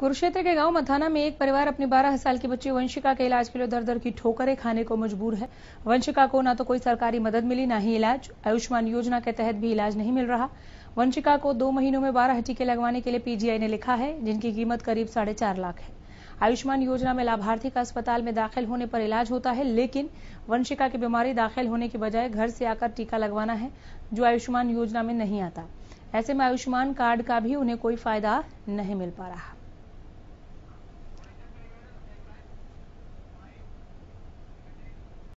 कुरुक्षेत्र के गांव मथाना में एक परिवार अपनी 12 साल की बच्ची वंशिका के इलाज के लिए दर दर की ठोकरें खाने को मजबूर है वंशिका को ना तो कोई सरकारी मदद मिली ना ही इलाज आयुष्मान योजना के तहत भी इलाज नहीं मिल रहा वंशिका को दो महीनों में बारह टीके लगवाने के लिए पीजीआई ने लिखा है जिनकी कीमत करीब साढ़े चार लाख है आयुष्मान योजना में लाभार्थी का अस्पताल में दाखिल होने पर इलाज होता है लेकिन वंशिका की बीमारी दाखिल होने के बजाय घर से आकर टीका लगवाना है जो आयुष्मान योजना में नहीं आता ऐसे में आयुष्मान कार्ड का भी उन्हें कोई फायदा नहीं मिल पा रहा